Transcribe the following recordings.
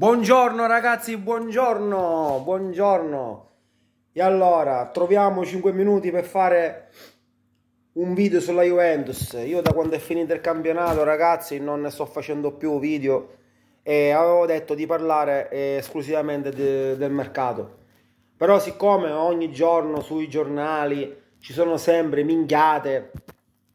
Buongiorno ragazzi, buongiorno, buongiorno. E allora, troviamo 5 minuti per fare un video sulla Juventus. Io da quando è finito il campionato, ragazzi, non ne sto facendo più video e avevo detto di parlare esclusivamente de del mercato. Però siccome ogni giorno sui giornali ci sono sempre minchiate,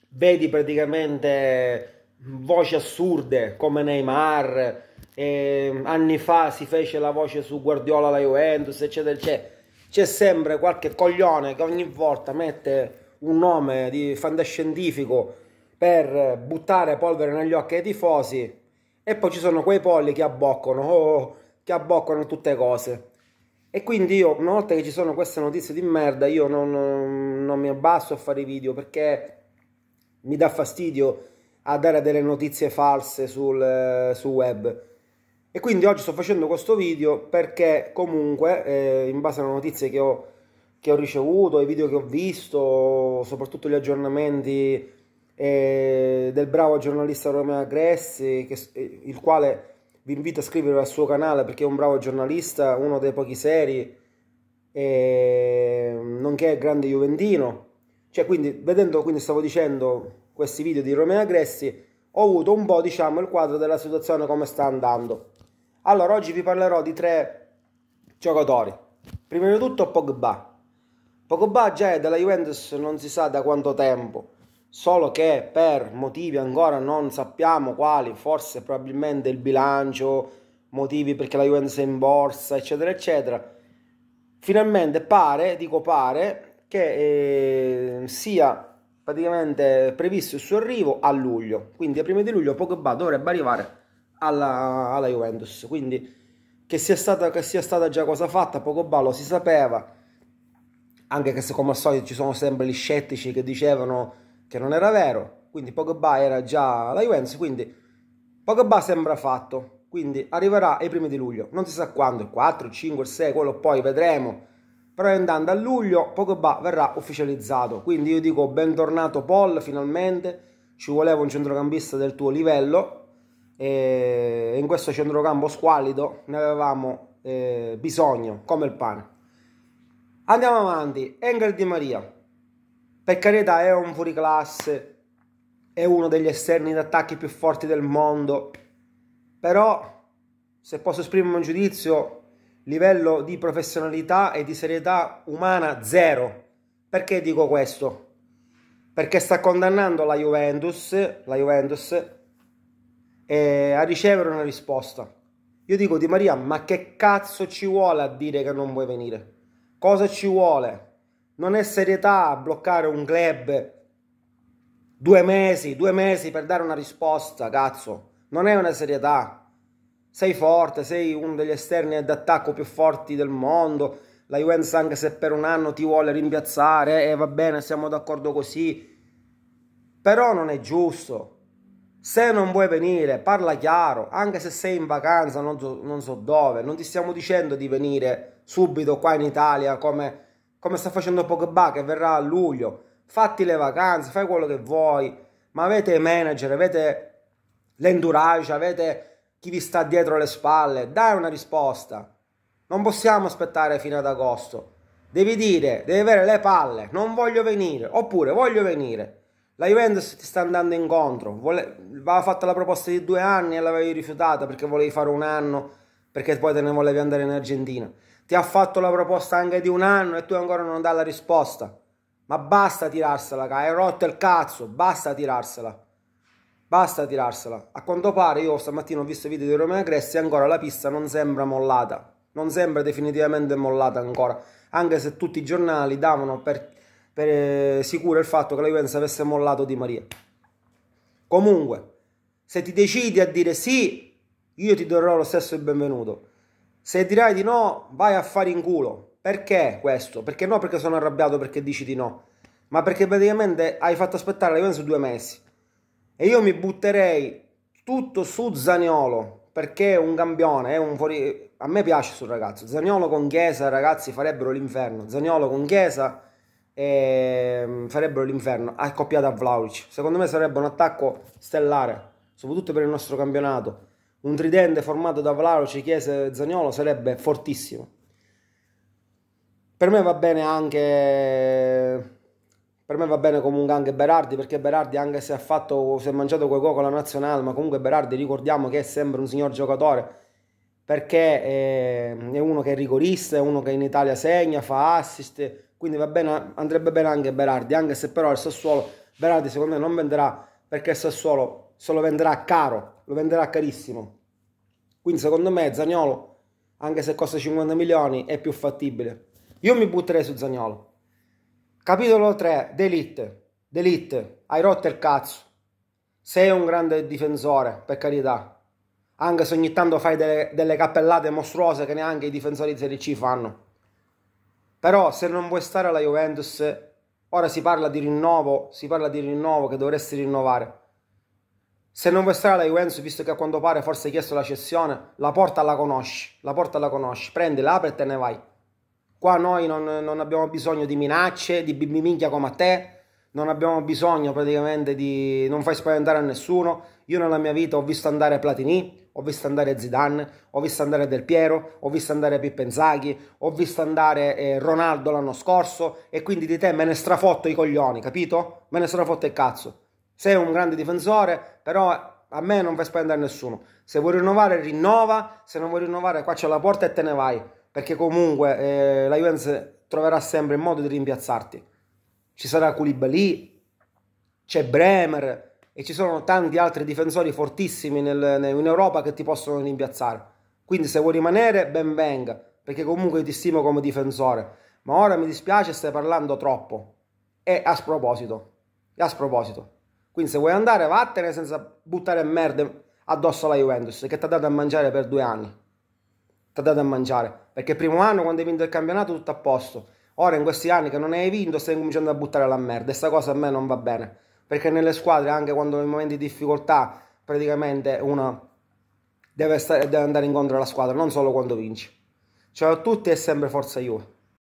vedi praticamente voci assurde come Neymar, eh, anni fa si fece la voce su Guardiola la Juventus, eccetera, eccetera. C'è sempre qualche coglione che ogni volta mette un nome di fantascientifico per buttare polvere negli occhi ai tifosi e poi ci sono quei polli che abboccano, oh, oh, che abboccano tutte cose. E quindi io, una volta che ci sono queste notizie di merda, io non, non mi abbasso a fare i video perché mi dà fastidio a dare delle notizie false sul, eh, sul web e quindi oggi sto facendo questo video perché comunque, eh, in base alle notizie che ho, che ho, ricevuto, ai video che ho visto, soprattutto gli aggiornamenti eh, del bravo giornalista Romeo Agressi, che, eh, il quale vi invito a iscrivervi al suo canale perché è un bravo giornalista, uno dei pochi seri, nonché grande juventino. Cioè, quindi, vedendo, quindi stavo dicendo, questi video di Romeo Agressi, ho avuto un po', diciamo, il quadro della situazione come sta andando. Allora, oggi vi parlerò di tre giocatori. Prima di tutto Pogba. Pogba già è della Juventus non si sa da quanto tempo, solo che per motivi ancora non sappiamo quali, forse probabilmente il bilancio, motivi perché la Juventus è in borsa, eccetera, eccetera. Finalmente pare, dico pare, che eh, sia praticamente previsto il suo arrivo a luglio, quindi a prima di luglio Pogba dovrebbe arrivare alla, alla Juventus. Quindi che sia, stata, che sia stata già cosa fatta, poco ballo si sapeva, anche che come al solito ci sono sempre gli scettici che dicevano che non era vero, quindi Pogba era già la Juventus, quindi Pogba sembra fatto, quindi arriverà ai primi di luglio, non si sa quando, il 4, il 5, il 6, quello poi vedremo, però andando a luglio Pogba verrà ufficializzato, quindi io dico bentornato Paul finalmente, ci voleva un centrocampista del tuo livello, e in questo centrocampo squallido ne avevamo eh, bisogno come il pane. Andiamo avanti, Engel Di Maria, per carità è un fuoriclasse, è uno degli esterni d'attacchi più forti del mondo, però se posso esprimere un giudizio, livello di professionalità e di serietà umana zero. Perché dico questo? Perché sta condannando la Juventus, la Juventus e a ricevere una risposta. Io dico Di Maria, ma che cazzo ci vuole a dire che non vuoi venire? Cosa ci vuole? Non è serietà bloccare un club due mesi, due mesi per dare una risposta, cazzo. Non è una serietà. Sei forte, sei uno degli esterni d'attacco più forti del mondo. La Juventus anche se per un anno ti vuole rimpiazzare, e eh, va bene, siamo d'accordo così. Però non è giusto. Se non vuoi venire, parla chiaro, anche se sei in vacanza, non so, non so dove, non ti stiamo dicendo di venire subito qua in Italia come, come sta facendo Pogba che verrà a luglio. Fatti le vacanze, fai quello che vuoi, ma avete i manager, avete l'endurage, avete chi vi sta dietro le spalle, dai una risposta. Non possiamo aspettare fino ad agosto. Devi dire, devi avere le palle, non voglio venire, oppure voglio venire. La Juventus ti sta andando incontro, Vole... aveva fatto la proposta di due anni e l'avevi rifiutata perché volevi fare un anno, perché poi te ne volevi andare in Argentina. Ti ha fatto la proposta anche di un anno e tu ancora non dai la risposta. Ma basta tirarsela, hai rotto il cazzo, basta tirarsela. Basta tirarsela. A quanto pare io stamattina ho visto i video di Romeo Agresti e ancora la pista non sembra mollata. Non sembra definitivamente mollata ancora. Anche se tutti i giornali davano per per, eh, sicuro il fatto che la Juventus avesse mollato Di Maria. Comunque, se ti decidi a dire sì, io ti darò lo stesso il benvenuto. Se dirai di no, vai a fare in culo. Perché questo? Perché no perché sono arrabbiato perché dici di no, ma perché praticamente hai fatto aspettare la Juventus due mesi. E io mi butterei tutto su Zaniolo, perché è un campione, è un fuori... a me piace sul ragazzo. Zaniolo con Chiesa, ragazzi, farebbero l'inferno. Zaniolo con Chiesa e ehm, farebbero l'inferno accoppiata a Vlaovic. Secondo me sarebbe un attacco stellare, soprattutto per il nostro campionato. Un tridente formato da Vlaovic, Chiesa e Zagnolo sarebbe fortissimo. Per me va bene anche per me va bene comunque anche Berardi perché Berardi anche se ha fatto si è mangiato quel gol con la nazionale ma comunque Berardi ricordiamo che è sempre un signor giocatore perché è, ehm, è uno che è rigorista, è uno che in Italia segna, fa assist, quindi bene, andrebbe bene anche Berardi, anche se però il Sassuolo, Berardi secondo me non venderà perché il Sassuolo se lo venderà caro, lo venderà carissimo. Quindi secondo me Zagnolo, anche se costa 50 milioni, è più fattibile. Io mi butterei su Zagnolo. Capitolo 3, Delite. Delite, hai rotto il cazzo. Sei un grande difensore, per carità, anche se ogni tanto fai delle, delle cappellate mostruose che neanche i difensori di Serie C fanno. Però se non vuoi stare alla Juventus, ora si parla di rinnovo, si parla di rinnovo che dovresti rinnovare. Se non vuoi stare alla Juventus, visto che a quanto pare forse hai chiesto la cessione, la porta la conosci, la porta la conosci, prendila, apri e te ne vai. Qua noi non, non abbiamo bisogno di minacce, di bimbi minchia come a te, non abbiamo bisogno praticamente di... non fai spaventare a nessuno. Io nella mia vita ho visto andare Platini, ho visto andare Zidane, ho visto andare Del Piero, ho visto andare Pippenzaghi, ho visto andare eh, Ronaldo l'anno scorso e quindi di te me ne strafotto i coglioni, capito? Me ne strafotto il cazzo. Sei un grande difensore, però a me non fai spendere nessuno. Se vuoi rinnovare, rinnova, se non vuoi rinnovare, qua c'è la porta e te ne vai, perché comunque eh, la Juventus troverà sempre il modo di rimpiazzarti. Ci sarà Koulibaly, c'è Bremer, e ci sono tanti altri difensori fortissimi nel, in Europa che ti possono rimpiazzare. Quindi se vuoi rimanere, ben venga, perché comunque ti stimo come difensore. Ma ora mi dispiace, stai parlando troppo. E a sproposito, e a sproposito. Quindi se vuoi andare, vattene senza buttare merda addosso alla Juventus, che ti ha dato a mangiare per due anni. Ti ha dato a mangiare. Perché il primo anno, quando hai vinto il campionato, tutto a posto. Ora, in questi anni che non hai vinto, stai cominciando a buttare la merda. E sta cosa a me non va bene perché nelle squadre anche quando in momenti di difficoltà praticamente uno deve, stare, deve andare incontro alla squadra, non solo quando vince. Ciao a tutti e sempre Forza Juve.